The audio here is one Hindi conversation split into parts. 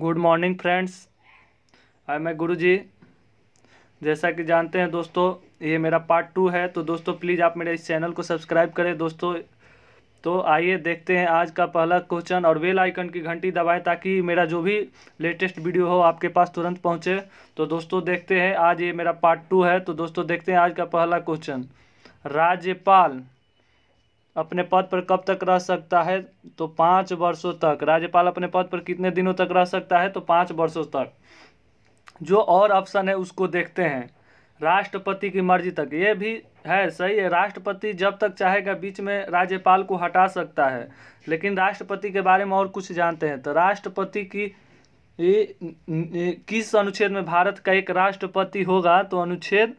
गुड मॉर्निंग फ्रेंड्स आई मैं गुरु जी जैसा कि जानते हैं दोस्तों ये मेरा पार्ट टू है तो दोस्तों प्लीज़ आप मेरे इस चैनल को सब्सक्राइब करें दोस्तों तो आइए देखते हैं आज का पहला क्वेश्चन और वेल आइकन की घंटी दबाएं ताकि मेरा जो भी लेटेस्ट वीडियो हो आपके पास तुरंत पहुंचे तो दोस्तों देखते हैं आज ये मेरा पार्ट टू है तो दोस्तों देखते हैं आज का पहला क्वेश्चन राज्यपाल अपने पद पर कब तक रह सकता है तो पाँच वर्षों तक राज्यपाल अपने पद पर कितने दिनों तक रह सकता है तो पाँच वर्षों तक जो और ऑप्शन है उसको देखते हैं राष्ट्रपति की मर्जी तक ये भी है सही है राष्ट्रपति जब तक चाहेगा बीच में राज्यपाल को हटा सकता है लेकिन राष्ट्रपति के बारे में और कुछ जानते हैं तो राष्ट्रपति की किस अनुच्छेद में भारत का एक राष्ट्रपति होगा तो अनुच्छेद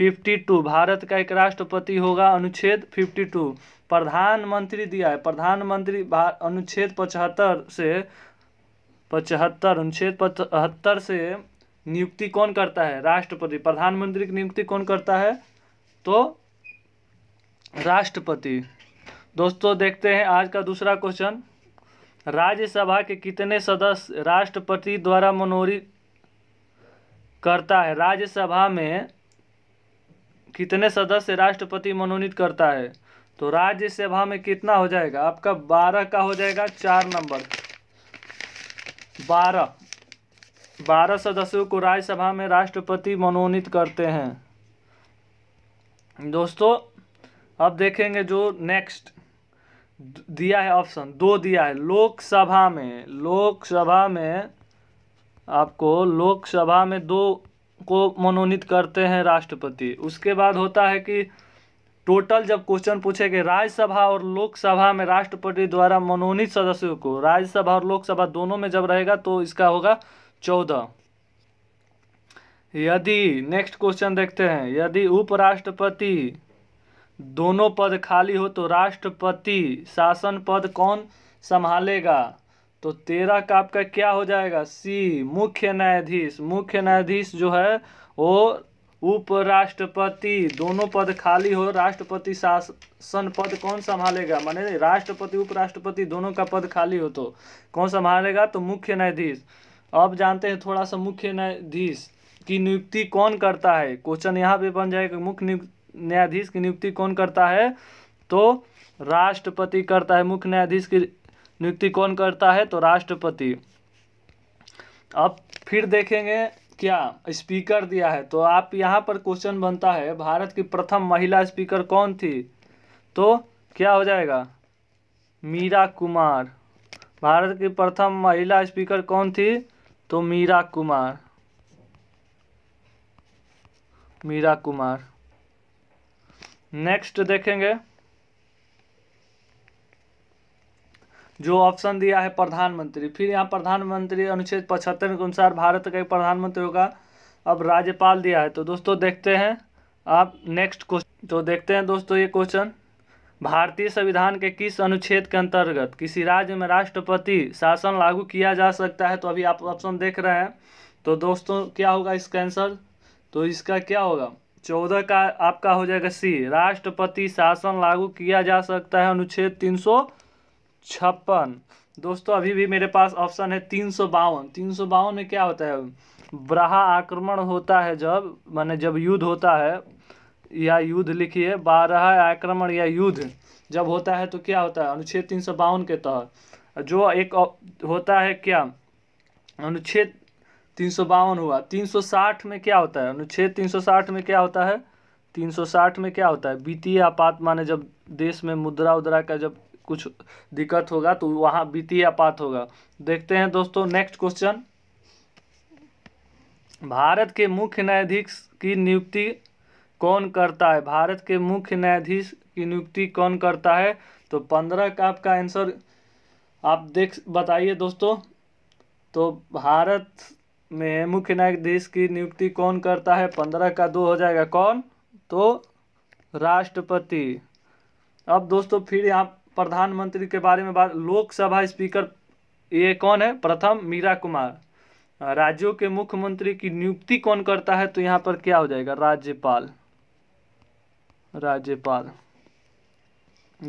52 भारत का एक राष्ट्रपति होगा अनुच्छेद 52 प्रधानमंत्री दिया है प्रधानमंत्री अनुच्छेद पचहत्तर से पचहत्तर अनुच्छेद पचहत्तर से नियुक्ति कौन करता है राष्ट्रपति प्रधानमंत्री की नियुक्ति कौन करता है तो राष्ट्रपति दोस्तों देखते हैं आज का दूसरा क्वेश्चन राज्यसभा के कितने सदस्य राष्ट्रपति द्वारा मनोरी करता है राज्यसभा में कितने सदस्य राष्ट्रपति मनोनीत करता है तो राज्यसभा में कितना हो जाएगा आपका बारह का हो जाएगा चार नंबर बारह बारह सदस्यों को राज्यसभा में राष्ट्रपति मनोनीत करते हैं दोस्तों अब देखेंगे जो नेक्स्ट दिया है ऑप्शन दो दिया है लोकसभा में लोकसभा में आपको लोकसभा में दो को मनोनीत करते हैं राष्ट्रपति उसके बाद होता है कि टोटल जब क्वेश्चन गए राज्यसभा और लोकसभा में राष्ट्रपति द्वारा मनोनीत सदस्यों को राज्यसभा और लोकसभा दोनों में जब रहेगा तो इसका होगा चौदह यदि नेक्स्ट क्वेश्चन देखते हैं यदि उपराष्ट्रपति दोनों पद खाली हो तो राष्ट्रपति शासन पद कौन संभालेगा तो तेरह का आपका क्या हो जाएगा सी मुख्य न्यायाधीश मुख्य न्यायाधीश जो है वो उपराष्ट्रपति दोनों पद खाली हो राष्ट्रपति शासन पद कौन संभालेगा माने राष्ट्रपति उपराष्ट्रपति दोनों का पद खाली हो तो कौन संभालेगा तो मुख्य न्यायाधीश अब जानते हैं थोड़ा सा मुख्य न्यायाधीश की नियुक्ति कौन करता है क्वेश्चन यहाँ पे बन जाएगा मुख्य न्यायाधीश की नियुक्ति कौन करता है तो राष्ट्रपति करता है मुख्य न्यायाधीश की नियुक्ति कौन करता है तो राष्ट्रपति अब फिर देखेंगे क्या स्पीकर दिया है तो आप यहाँ पर क्वेश्चन बनता है भारत की प्रथम महिला स्पीकर कौन थी तो क्या हो जाएगा मीरा कुमार भारत की प्रथम महिला स्पीकर कौन थी तो मीरा कुमार मीरा कुमार नेक्स्ट देखेंगे जो ऑप्शन दिया है प्रधानमंत्री फिर यहाँ प्रधानमंत्री अनुच्छेद पचहत्तर के अनुसार भारत का प्रधानमंत्री होगा अब राज्यपाल दिया है तो दोस्तों देखते हैं आप नेक्स्ट क्वेश्चन तो देखते हैं दोस्तों ये क्वेश्चन भारतीय संविधान के किस अनुच्छेद के अंतर्गत किसी राज्य में राष्ट्रपति शासन लागू किया जा सकता है तो अभी आप ऑप्शन देख रहे हैं तो दोस्तों क्या होगा इसका आंसर तो इसका क्या होगा चौदह का आपका हो जाएगा सी राष्ट्रपति शासन लागू किया जा सकता है अनुच्छेद तीन सौ छप्पन दोस्तों अभी भी मेरे पास ऑप्शन है तीन सौ बावन तीन सौ बावन में क्या होता है ब्राहा आक्रमण होता है जब माने जब युद्ध होता है या युद्ध लिखिए बारह आक्रमण या युद्ध जब होता है तो क्या होता है अनुच्छेद तीन सौ बावन के तहत जो एक होता है क्या अनुच्छेद तीन सौ बावन हुआ तीन सौ साठ में क्या होता है अनुच्छेद तीन सौ साठ में क्या होता है तीन सौ साठ में क्या होता है वित्तीय आपात माने जब देश में मुद्रा उद्रा का जब कुछ दिक्कत होगा तो वहाँ वित्तीय आपात होगा देखते हैं दोस्तों नेक्स्ट क्वेश्चन भारत के मुख्य न्यायाधीश की नियुक्ति कौन करता है भारत के मुख्य न्यायाधीश की नियुक्ति कौन करता है तो पंद्रह का आपका आंसर आप देख बताइए दोस्तों तो भारत में मुख्य न्यायाधीश की नियुक्ति कौन करता है पंद्रह का दो हो जाएगा कौन तो राष्ट्रपति अब दोस्तों फिर यहाँ प्रधानमंत्री के बारे में बात लोकसभा स्पीकर ये कौन है प्रथम मीरा कुमार राज्यों के मुख्यमंत्री की नियुक्ति कौन करता है तो यहाँ पर क्या हो जाएगा राज्यपाल राज्यपाल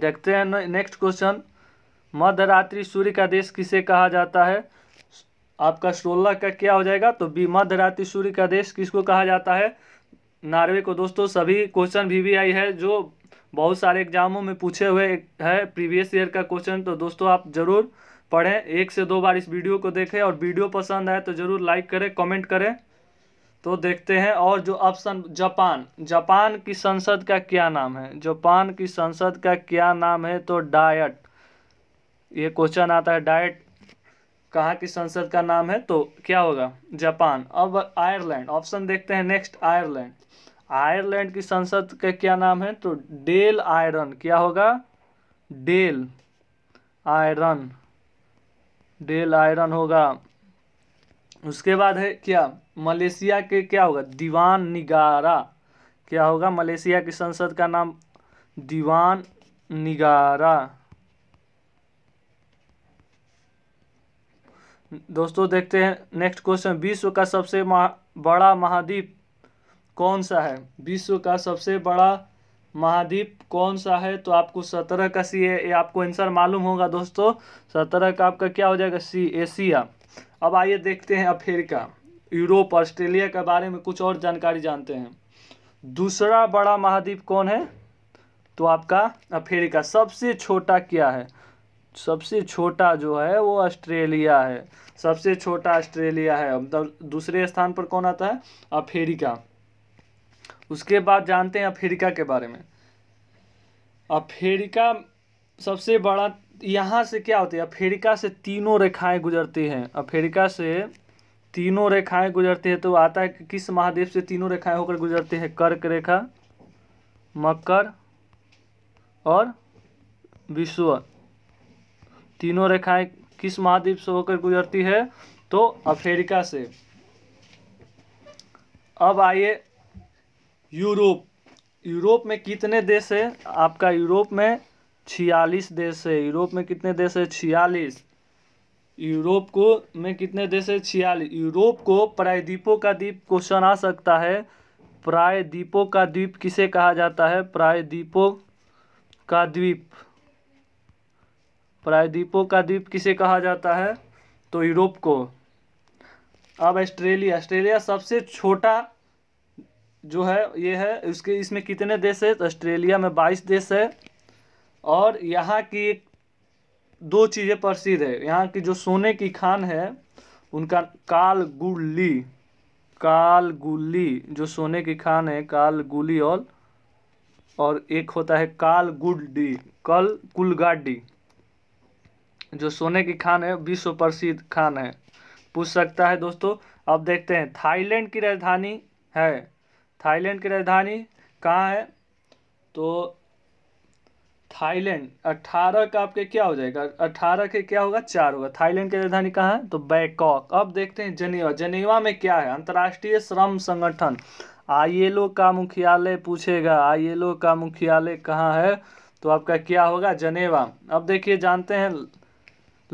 देखते हैं नेक्स्ट क्वेश्चन मध्यरात्रि सूर्य का देश किसे कहा जाता है आपका सोलह का क्या हो जाएगा तो बी मध्यरात्रि सूर्य का देश किसको कहा जाता है नार्वे को दोस्तों सभी क्वेश्चन भी, भी आई है जो बहुत सारे एग्जामों में पूछे हुए है प्रीवियस ईयर का क्वेश्चन तो दोस्तों आप ज़रूर पढ़ें एक से दो बार इस वीडियो को देखें और वीडियो पसंद आए तो ज़रूर लाइक करें कमेंट करें तो देखते हैं और जो ऑप्शन जापान जापान की संसद का क्या नाम है जापान की संसद का क्या नाम है तो डायट ये क्वेश्चन आता है डायट कहाँ की संसद का नाम है तो क्या होगा जापान अब आयरलैंड ऑप्शन देखते हैं नेक्स्ट आयरलैंड आयरलैंड की संसद का क्या नाम है तो डेल आयरन क्या होगा डेल आयरन डेल आयरन होगा उसके बाद है क्या मलेशिया के क्या होगा दीवान निगारा क्या होगा मलेशिया की संसद का नाम दीवान निगारा दोस्तों देखते हैं नेक्स्ट क्वेश्चन विश्व का सबसे महा, बड़ा महाद्वीप कौन सा है विश्व का सबसे बड़ा महाद्वीप कौन सा है तो आपको सत्रह का सी ये आपको आंसर मालूम होगा दोस्तों सत्रह का आपका क्या हो जाएगा सी एशिया अब आइए देखते हैं अफ्रीका यूरोप ऑस्ट्रेलिया के बारे में कुछ और जानकारी जानते हैं दूसरा बड़ा महाद्वीप कौन है तो आपका अफ्रीका सबसे छोटा क्या है सबसे छोटा जो है वो ऑस्ट्रेलिया है सबसे छोटा ऑस्ट्रेलिया है अब दूसरे स्थान पर कौन आता है अफ्रीका उसके बाद जानते हैं अफ्रीका के बारे में अफ्रीका सबसे बड़ा यहाँ से क्या होती है अफ्रीका से तीनों रेखाएं गुजरती हैं अफ्रीका से तीनों रेखाएं गुजरती है तो आता है कि किस महाद्वीप से तीनों रेखाएं होकर गुजरती है कर्क रेखा मकर और विश्व तीनों रेखाएं किस महाद्वीप से होकर गुजरती है तो अफ्रीका से अब आइए यूरोप यूरोप में कितने देश है आपका यूरोप में छियालीस देश है यूरोप में कितने देश है छियालीस यूरोप को में कितने देश है छियालीस यूरोप को प्रायद्वीपों का द्वीप क्वेश्चन आ सकता है प्रायद्वीपों का द्वीप किसे कहा जाता है प्रायद्वीपों का द्वीप प्रायद्वीपों का द्वीप किसे कहा जाता है तो यूरोप को अब ऑस्ट्रेलिया ऑस्ट्रेलिया सबसे छोटा जो है ये है इसके इसमें कितने देश है तो ऑस्ट्रेलिया में बाईस देश है और यहाँ की एक दो चीज़ें प्रसिद्ध है यहाँ की जो सोने की खान है उनका कालगुली कालगुल्ली जो सोने की खान है कालगुली और और एक होता है कालगुडी कल कुलगाडी जो सोने की खान है विश्व प्रसिद्ध खान है पूछ सकता है दोस्तों अब देखते हैं थाईलैंड की राजधानी है थाईलैंड की राजधानी कहाँ है तो थाईलैंड अट्ठारह का आपके क्या हो जाएगा अट्ठारह के क्या होगा चार होगा थाईलैंड की राजधानी कहाँ है तो बैंकॉक अब देखते हैं जनेवा जनेवा में क्या है अंतर्राष्ट्रीय श्रम संगठन आईएलओ का मुख्यालय पूछेगा आईएलओ का मुख्यालय कहाँ है तो आपका क्या होगा जनेवा अब देखिए जानते हैं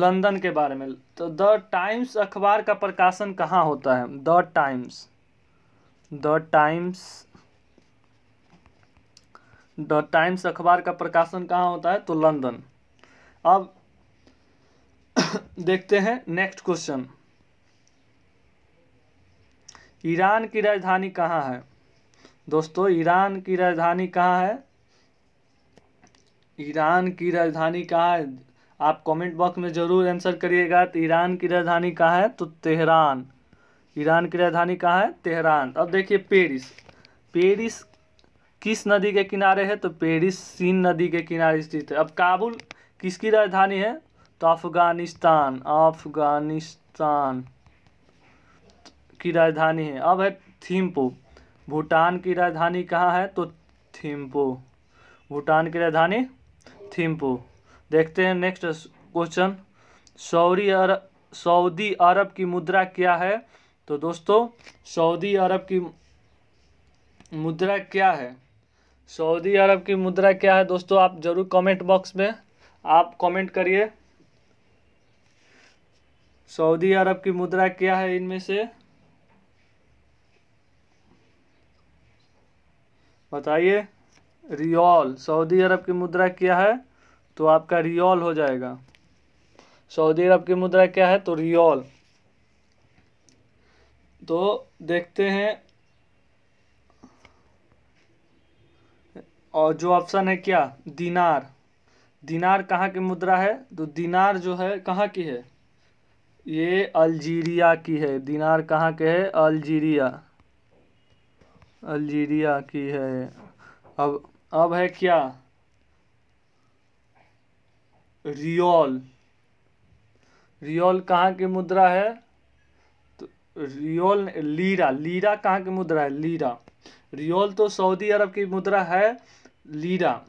लंदन के बारे में तो द टाइम्स अखबार का प्रकाशन कहाँ होता है the Times the Times the Times अखबार का प्रकाशन कहाँ होता है तो लंदन अब देखते हैं नेक्स्ट क्वेश्चन ईरान की राजधानी कहाँ है दोस्तों ईरान की राजधानी कहाँ है ईरान की राजधानी कहाँ है आप कमेंट बॉक्स में ज़रूर आंसर करिएगा तो ईरान की राजधानी कहाँ है तो तेहरान ईरान की राजधानी कहाँ है तेहरान अब देखिए पेरिस पेरिस किस नदी के किनारे है तो पेरिस सीन नदी के किनारे स्थित है अब काबुल किसकी राजधानी है तो अफगानिस्तान अफगानिस्तान की राजधानी है अब है थिम्पो भूटान की राजधानी कहाँ है तो थिम्पो भूटान की राजधानी थिम्पो देखते हैं नेक्स्ट क्वेश्चन सऊदी अरब सऊदी अरब की मुद्रा क्या है तो दोस्तों सऊदी अरब की मुद्रा क्या है सऊदी अरब की मुद्रा क्या है दोस्तों आप ज़रूर कमेंट बॉक्स में आप कमेंट करिए सऊदी अरब की मुद्रा क्या है इनमें से बताइए रियाल सऊदी अरब की मुद्रा क्या है तो आपका रियाल हो जाएगा सऊदी अरब की मुद्रा क्या है तो रियाल तो देखते हैं और जो ऑप्शन है क्या दिनार दिनार कहाँ की मुद्रा है तो दिनार जो है कहाँ की है ये अल्जीरिया की है दिनार कहाँ के है अल्जीरिया अल्जीरिया की है अब अब है क्या रियोल रियोल कहाँ की मुद्रा है रियोल लीरा लीरा कहाँ की मुद्रा है लीरा रियोल तो सऊदी अरब की मुद्रा है लीरा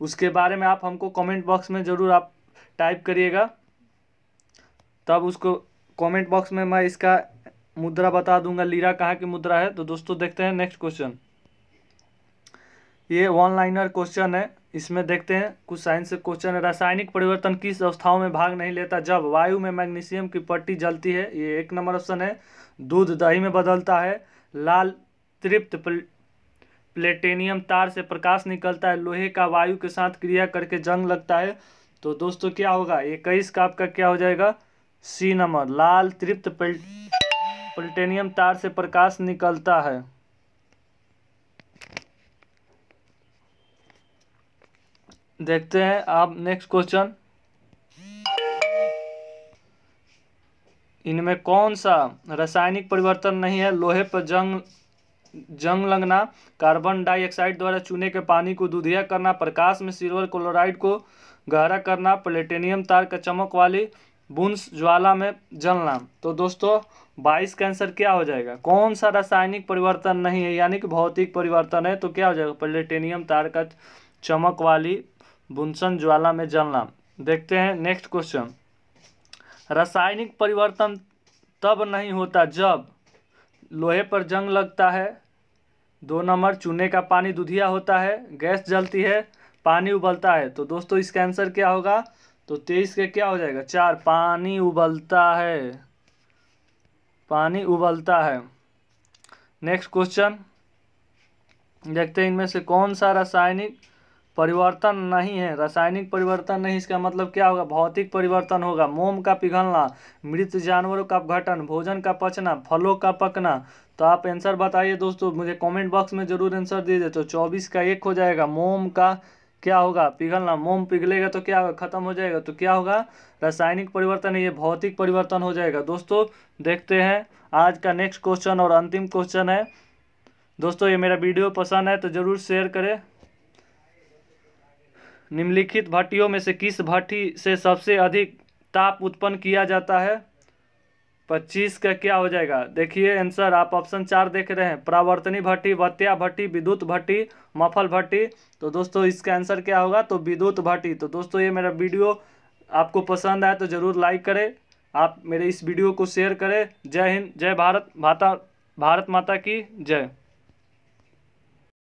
उसके बारे में आप हमको कमेंट बॉक्स में ज़रूर आप टाइप करिएगा तब उसको कमेंट बॉक्स में मैं इसका मुद्रा बता दूंगा लीरा कहाँ की मुद्रा है तो दोस्तों देखते हैं नेक्स्ट क्वेश्चन ये वन लाइनर क्वेश्चन है इसमें देखते हैं कुछ साइंस क्वेश्चन है रासायनिक परिवर्तन किस अवस्थाओं में भाग नहीं लेता जब वायु में मैग्नीशियम की पट्टी जलती है ये एक नंबर ऑप्शन है दूध दही में बदलता है लाल तृप्त प्लेटेनियम तार से प्रकाश निकलता है लोहे का वायु के साथ क्रिया करके जंग लगता है तो दोस्तों क्या होगा ये इक्कीस का आपका क्या हो जाएगा सी नंबर लाल तृप्त प्लेटेनियम तार से प्रकाश निकलता है देखते हैं आप नेक्स्ट क्वेश्चन इनमें कौन सा रासायनिक परिवर्तन नहीं है लोहे पर जंग जंग लगना कार्बन डाइऑक्साइड द्वारा चूने के पानी को दुधिया करना प्रकाश में सिल्वर क्लोराइड को गहरा करना प्लेटेनियम तार का चमक वाली बुंस ज्वाला में जलना तो दोस्तों बाईस का आंसर क्या हो जाएगा कौन सा रासायनिक परिवर्तन नहीं है यानी कि भौतिक परिवर्तन है तो क्या हो जाएगा प्लेटेनियम तार का चमक वाली बुनसन ज्वाला में जलना देखते हैं नेक्स्ट क्वेश्चन रासायनिक परिवर्तन तब नहीं होता जब लोहे पर जंग लगता है दो नंबर चूने का पानी दुधिया होता है गैस जलती है पानी उबलता है तो दोस्तों इसका आंसर क्या होगा तो तेईस का क्या हो जाएगा चार पानी उबलता है पानी उबलता है नेक्स्ट क्वेश्चन देखते हैं इनमें से कौन सा रासायनिक परिवर्तन नहीं है रासायनिक परिवर्तन नहीं इसका मतलब क्या होगा भौतिक परिवर्तन होगा मोम का पिघलना मृत जानवरों का अपघटन भोजन का पचना फलों का पकना तो आप आंसर बताइए दोस्तों मुझे कमेंट बॉक्स में ज़रूर आंसर दीजिए तो चौबीस का एक हो जाएगा मोम का क्या होगा पिघलना मोम पिघलेगा तो क्या होगा खत्म हो जाएगा तो क्या होगा रासायनिक परिवर्तन ये भौतिक परिवर्तन हो जाएगा दोस्तों देखते हैं आज का नेक्स्ट क्वेश्चन और अंतिम क्वेश्चन है दोस्तों ये मेरा वीडियो पसंद है तो ज़रूर शेयर करें निम्नलिखित भट्टियों में से किस भट्टी से सबसे अधिक ताप उत्पन्न किया जाता है पच्चीस का क्या हो जाएगा देखिए आंसर आप ऑप्शन चार देख रहे हैं प्रावर्तनी भट्टी बत्या भट्टी विद्युत भट्टी मफल भट्टी तो दोस्तों इसका आंसर क्या होगा तो विद्युत भट्टी तो दोस्तों ये मेरा वीडियो आपको पसंद आए तो ज़रूर लाइक करें आप मेरे इस वीडियो को शेयर करें जय हिंद जय भारत माता भारत माता की जय